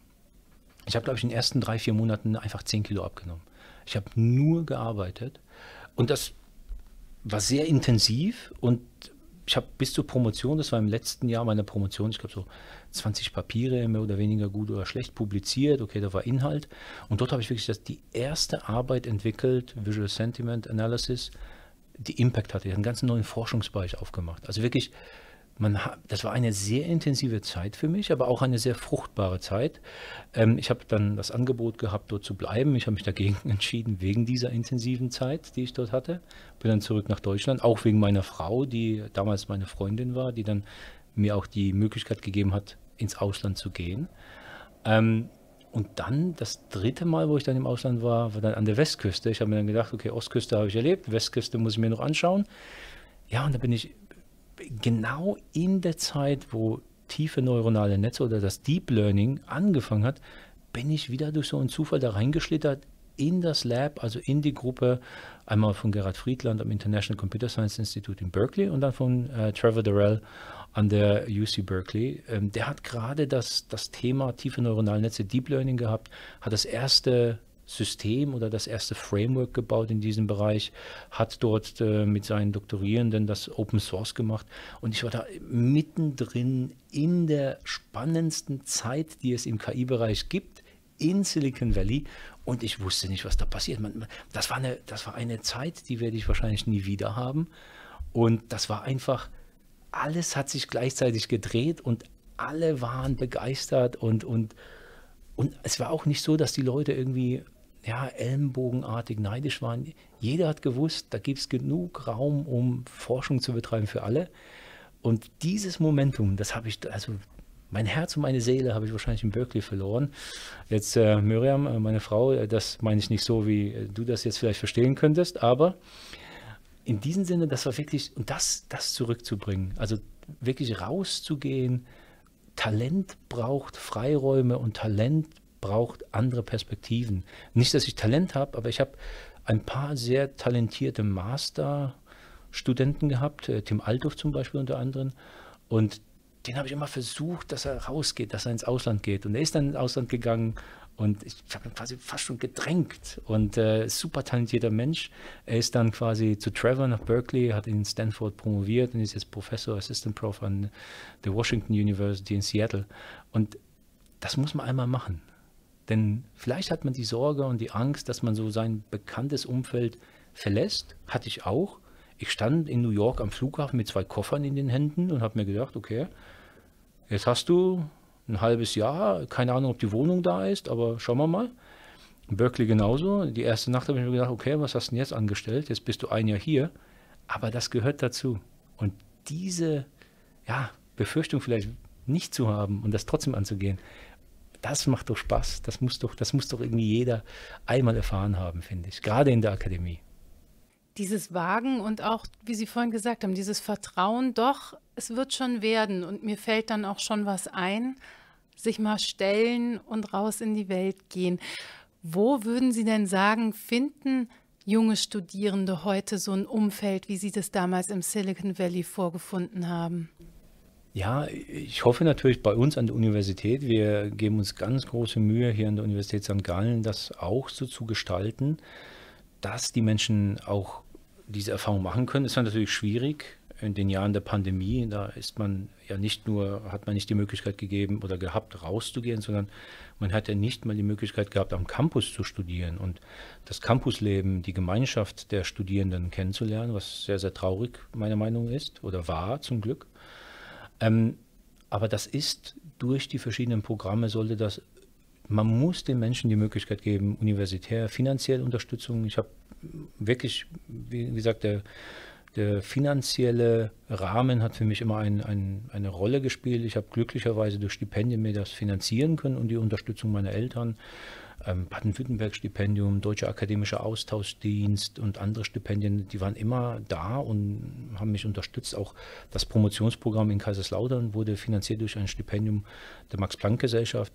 ich habe, glaube ich, in den ersten drei, vier Monaten einfach zehn Kilo abgenommen. Ich habe nur gearbeitet und das war sehr intensiv und ich habe bis zur Promotion, das war im letzten Jahr meiner Promotion, ich glaube so 20 Papiere mehr oder weniger gut oder schlecht publiziert, okay, da war Inhalt und dort habe ich wirklich das, die erste Arbeit entwickelt, Visual Sentiment Analysis, die Impact hatte, ich hat einen ganz neuen Forschungsbereich aufgemacht. Also wirklich man, das war eine sehr intensive Zeit für mich, aber auch eine sehr fruchtbare Zeit. Ähm, ich habe dann das Angebot gehabt, dort zu bleiben. Ich habe mich dagegen entschieden, wegen dieser intensiven Zeit, die ich dort hatte. Bin dann zurück nach Deutschland, auch wegen meiner Frau, die damals meine Freundin war, die dann mir auch die Möglichkeit gegeben hat, ins Ausland zu gehen. Ähm, und dann das dritte Mal, wo ich dann im Ausland war, war dann an der Westküste. Ich habe mir dann gedacht, okay, Ostküste habe ich erlebt, Westküste muss ich mir noch anschauen. Ja, und da bin ich genau in der Zeit, wo tiefe neuronale Netze oder das Deep Learning angefangen hat, bin ich wieder durch so einen Zufall da reingeschlittert in das Lab, also in die Gruppe, einmal von Gerhard Friedland am International Computer Science Institute in Berkeley und dann von äh, Trevor Durrell an der UC Berkeley. Ähm, der hat gerade das, das Thema tiefe neuronale Netze, Deep Learning gehabt, hat das erste System oder das erste Framework gebaut in diesem Bereich, hat dort äh, mit seinen Doktorierenden das Open Source gemacht und ich war da mittendrin in der spannendsten Zeit, die es im KI-Bereich gibt, in Silicon Valley und ich wusste nicht, was da passiert. Man, man, das, war eine, das war eine Zeit, die werde ich wahrscheinlich nie wieder haben und das war einfach, alles hat sich gleichzeitig gedreht und alle waren begeistert und, und und es war auch nicht so, dass die Leute irgendwie ja, ellenbogenartig neidisch waren. Jeder hat gewusst, da gibt es genug Raum, um Forschung zu betreiben für alle. Und dieses Momentum, das habe ich, also mein Herz und meine Seele habe ich wahrscheinlich in Berkeley verloren. Jetzt, äh, Miriam, äh, meine Frau, äh, das meine ich nicht so, wie äh, du das jetzt vielleicht verstehen könntest, aber in diesem Sinne, das war wirklich, und das, das zurückzubringen, also wirklich rauszugehen, Talent braucht Freiräume und Talent braucht, braucht andere Perspektiven. Nicht, dass ich Talent habe, aber ich habe ein paar sehr talentierte Masterstudenten gehabt, äh, Tim Althoff zum Beispiel unter anderem. Und den habe ich immer versucht, dass er rausgeht, dass er ins Ausland geht. Und er ist dann ins Ausland gegangen und ich habe ihn quasi fast schon gedrängt. Und äh, super talentierter Mensch. Er ist dann quasi zu Trevor nach Berkeley, hat in Stanford promoviert und ist jetzt Professor, Assistant Prof an der Washington University in Seattle. Und das muss man einmal machen. Denn vielleicht hat man die Sorge und die Angst, dass man so sein bekanntes Umfeld verlässt. Hatte ich auch. Ich stand in New York am Flughafen mit zwei Koffern in den Händen und habe mir gedacht, okay, jetzt hast du ein halbes Jahr, keine Ahnung, ob die Wohnung da ist, aber schauen wir mal. Berkeley genauso. Die erste Nacht habe ich mir gedacht, okay, was hast du denn jetzt angestellt? Jetzt bist du ein Jahr hier. Aber das gehört dazu. Und diese ja, Befürchtung vielleicht nicht zu haben und das trotzdem anzugehen, das macht doch Spaß. Das muss doch, das muss doch irgendwie jeder einmal erfahren haben, finde ich. Gerade in der Akademie. Dieses Wagen und auch, wie Sie vorhin gesagt haben, dieses Vertrauen, doch, es wird schon werden und mir fällt dann auch schon was ein, sich mal stellen und raus in die Welt gehen. Wo würden Sie denn sagen, finden junge Studierende heute so ein Umfeld, wie Sie das damals im Silicon Valley vorgefunden haben? Ja, ich hoffe natürlich bei uns an der Universität, wir geben uns ganz große Mühe hier an der Universität St. Gallen, das auch so zu gestalten, dass die Menschen auch diese Erfahrung machen können. Das war natürlich schwierig in den Jahren der Pandemie. Da ist man ja nicht nur, hat man nicht die Möglichkeit gegeben oder gehabt, rauszugehen, sondern man hat ja nicht mal die Möglichkeit gehabt, am Campus zu studieren und das Campusleben, die Gemeinschaft der Studierenden kennenzulernen, was sehr, sehr traurig meiner Meinung ist oder war zum Glück. Ähm, aber das ist durch die verschiedenen Programme sollte das, man muss den Menschen die Möglichkeit geben, universitär, finanziell Unterstützung. Ich habe wirklich, wie gesagt, der, der, finanzielle Rahmen hat für mich immer ein, ein, eine Rolle gespielt. Ich habe glücklicherweise durch Stipendien mir das finanzieren können und die Unterstützung meiner Eltern. Ähm, Baden-Württemberg-Stipendium, Deutscher Akademischer Austauschdienst und andere Stipendien, die waren immer da und haben mich unterstützt. Auch das Promotionsprogramm in Kaiserslautern wurde finanziert durch ein Stipendium der Max-Planck-Gesellschaft.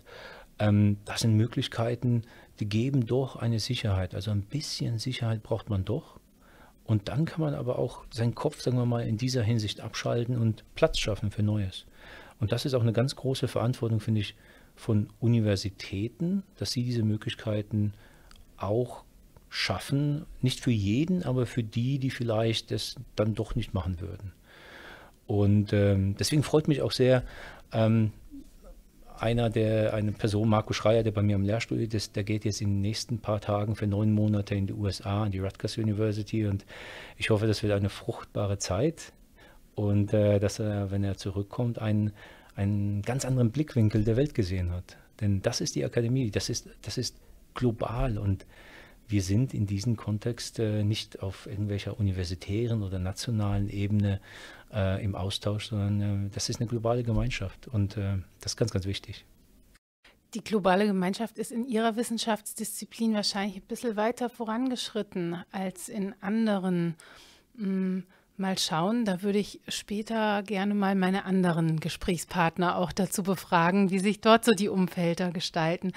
Ähm, das sind Möglichkeiten, die geben doch eine Sicherheit. Also ein bisschen Sicherheit braucht man doch. Und dann kann man aber auch seinen Kopf, sagen wir mal, in dieser Hinsicht abschalten und Platz schaffen für Neues. Und das ist auch eine ganz große Verantwortung, finde ich, von Universitäten, dass sie diese Möglichkeiten auch schaffen. Nicht für jeden, aber für die, die vielleicht das dann doch nicht machen würden. Und ähm, deswegen freut mich auch sehr, ähm, einer der, eine Person, Marco Schreier, der bei mir im Lehrstuhl ist, der geht jetzt in den nächsten paar Tagen für neun Monate in die USA, an die Rutgers University. Und ich hoffe, das wird eine fruchtbare Zeit. Und äh, dass er, wenn er zurückkommt, einen einen ganz anderen Blickwinkel der Welt gesehen hat. Denn das ist die Akademie, das ist, das ist global und wir sind in diesem Kontext äh, nicht auf irgendwelcher universitären oder nationalen Ebene äh, im Austausch, sondern äh, das ist eine globale Gemeinschaft und äh, das ist ganz, ganz wichtig. Die globale Gemeinschaft ist in ihrer Wissenschaftsdisziplin wahrscheinlich ein bisschen weiter vorangeschritten als in anderen. Mh, mm, Mal schauen, da würde ich später gerne mal meine anderen Gesprächspartner auch dazu befragen, wie sich dort so die Umfelder gestalten.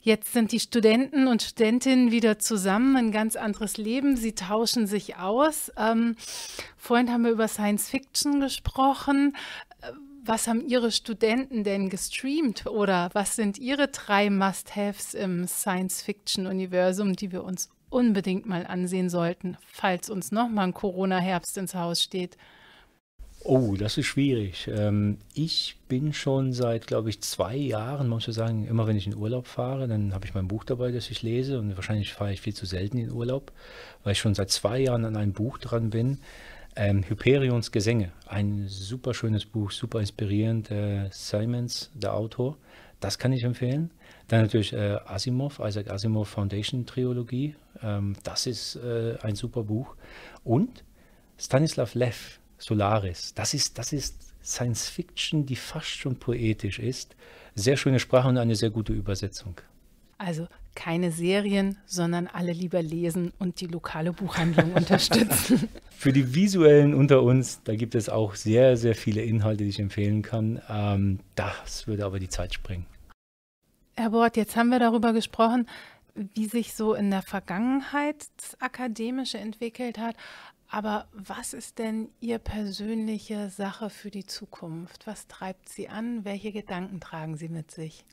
Jetzt sind die Studenten und Studentinnen wieder zusammen, ein ganz anderes Leben, sie tauschen sich aus. Ähm, vorhin haben wir über Science Fiction gesprochen. Äh, was haben Ihre Studenten denn gestreamt oder was sind Ihre drei Must-Haves im Science-Fiction-Universum, die wir uns unbedingt mal ansehen sollten, falls uns nochmal ein Corona-Herbst ins Haus steht? Oh, das ist schwierig. Ähm, ich bin schon seit, glaube ich, zwei Jahren, muss ich sagen, immer wenn ich in Urlaub fahre, dann habe ich mein Buch dabei, das ich lese und wahrscheinlich fahre ich viel zu selten in Urlaub, weil ich schon seit zwei Jahren an einem Buch dran bin. Ähm, Hyperions Gesänge, ein super schönes Buch, super inspirierend. Äh, Simons, der Autor, das kann ich empfehlen. Dann natürlich äh, Asimov, Isaac Asimov Foundation Trilogie, ähm, das ist äh, ein super Buch. Und Stanislav Lev, Solaris. Das ist, das ist Science Fiction, die fast schon poetisch ist. Sehr schöne Sprache und eine sehr gute Übersetzung. Also keine Serien, sondern alle lieber lesen und die lokale Buchhandlung unterstützen. Für die Visuellen unter uns, da gibt es auch sehr, sehr viele Inhalte, die ich empfehlen kann. Ähm, das würde aber die Zeit sprengen. Herr Bort, jetzt haben wir darüber gesprochen, wie sich so in der Vergangenheit das Akademische entwickelt hat. Aber was ist denn Ihr persönliche Sache für die Zukunft? Was treibt Sie an? Welche Gedanken tragen Sie mit sich?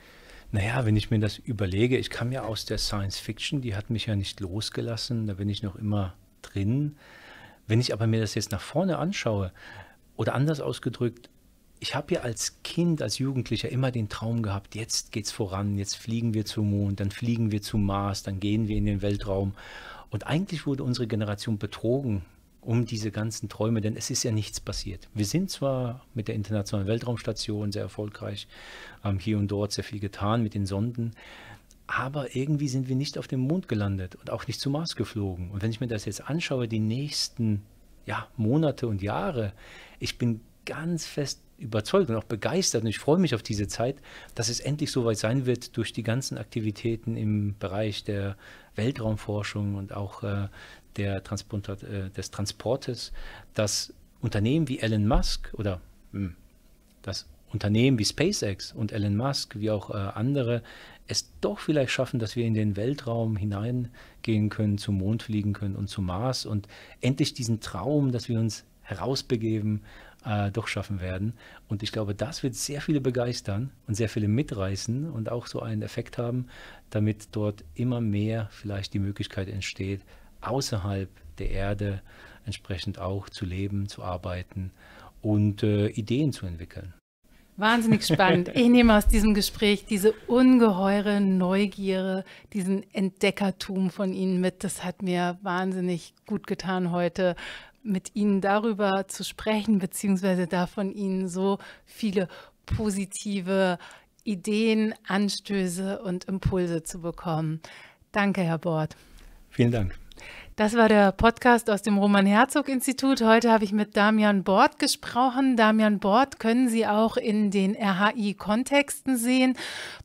Naja, wenn ich mir das überlege, ich kam ja aus der Science Fiction, die hat mich ja nicht losgelassen, da bin ich noch immer drin. Wenn ich aber mir das jetzt nach vorne anschaue, oder anders ausgedrückt, ich habe ja als Kind, als Jugendlicher immer den Traum gehabt, jetzt geht's voran, jetzt fliegen wir zum Mond, dann fliegen wir zum Mars, dann gehen wir in den Weltraum. Und eigentlich wurde unsere Generation betrogen um diese ganzen Träume, denn es ist ja nichts passiert. Wir sind zwar mit der Internationalen Weltraumstation sehr erfolgreich, haben hier und dort sehr viel getan mit den Sonden, aber irgendwie sind wir nicht auf dem Mond gelandet und auch nicht zum Mars geflogen. Und wenn ich mir das jetzt anschaue, die nächsten ja, Monate und Jahre, ich bin ganz fest überzeugt und auch begeistert und ich freue mich auf diese Zeit, dass es endlich soweit sein wird durch die ganzen Aktivitäten im Bereich der Weltraumforschung und auch äh, der Transport, äh, des Transportes, dass Unternehmen wie Elon Musk oder mh, hm, das Unternehmen wie SpaceX und Elon Musk, wie auch äh, andere, es doch vielleicht schaffen, dass wir in den Weltraum hineingehen können, zum Mond fliegen können und zum Mars und endlich diesen Traum, dass wir uns herausbegeben äh, doch schaffen werden. Und ich glaube, das wird sehr viele begeistern und sehr viele mitreißen und auch so einen Effekt haben, damit dort immer mehr vielleicht die Möglichkeit entsteht, außerhalb der Erde entsprechend auch zu leben, zu arbeiten und äh, Ideen zu entwickeln. Wahnsinnig spannend. Ich nehme aus diesem Gespräch diese ungeheure Neugier, diesen Entdeckertum von Ihnen mit. Das hat mir wahnsinnig gut getan heute mit Ihnen darüber zu sprechen, beziehungsweise da von Ihnen so viele positive Ideen, Anstöße und Impulse zu bekommen. Danke, Herr Bort. Vielen Dank. Das war der Podcast aus dem Roman Herzog Institut. Heute habe ich mit Damian Bort gesprochen. Damian Bort können Sie auch in den RHI-Kontexten sehen.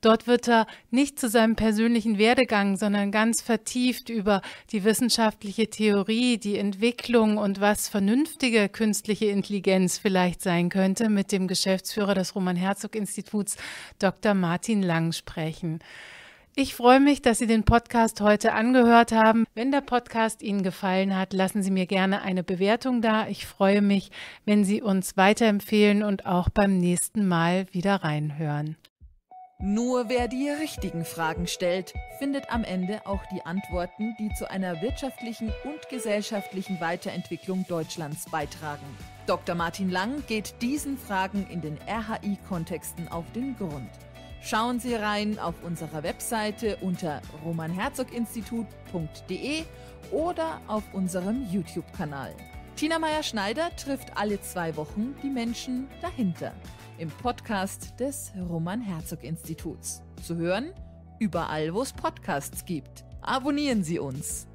Dort wird er nicht zu seinem persönlichen Werdegang, sondern ganz vertieft über die wissenschaftliche Theorie, die Entwicklung und was vernünftige künstliche Intelligenz vielleicht sein könnte, mit dem Geschäftsführer des Roman Herzog Instituts, Dr. Martin Lang, sprechen. Ich freue mich, dass Sie den Podcast heute angehört haben. Wenn der Podcast Ihnen gefallen hat, lassen Sie mir gerne eine Bewertung da. Ich freue mich, wenn Sie uns weiterempfehlen und auch beim nächsten Mal wieder reinhören. Nur wer die richtigen Fragen stellt, findet am Ende auch die Antworten, die zu einer wirtschaftlichen und gesellschaftlichen Weiterentwicklung Deutschlands beitragen. Dr. Martin Lang geht diesen Fragen in den RHI-Kontexten auf den Grund. Schauen Sie rein auf unserer Webseite unter romanherzoginstitut.de oder auf unserem YouTube-Kanal. Tina Meyer-Schneider trifft alle zwei Wochen die Menschen dahinter im Podcast des Roman-Herzog-Instituts. Zu hören überall, wo es Podcasts gibt. Abonnieren Sie uns!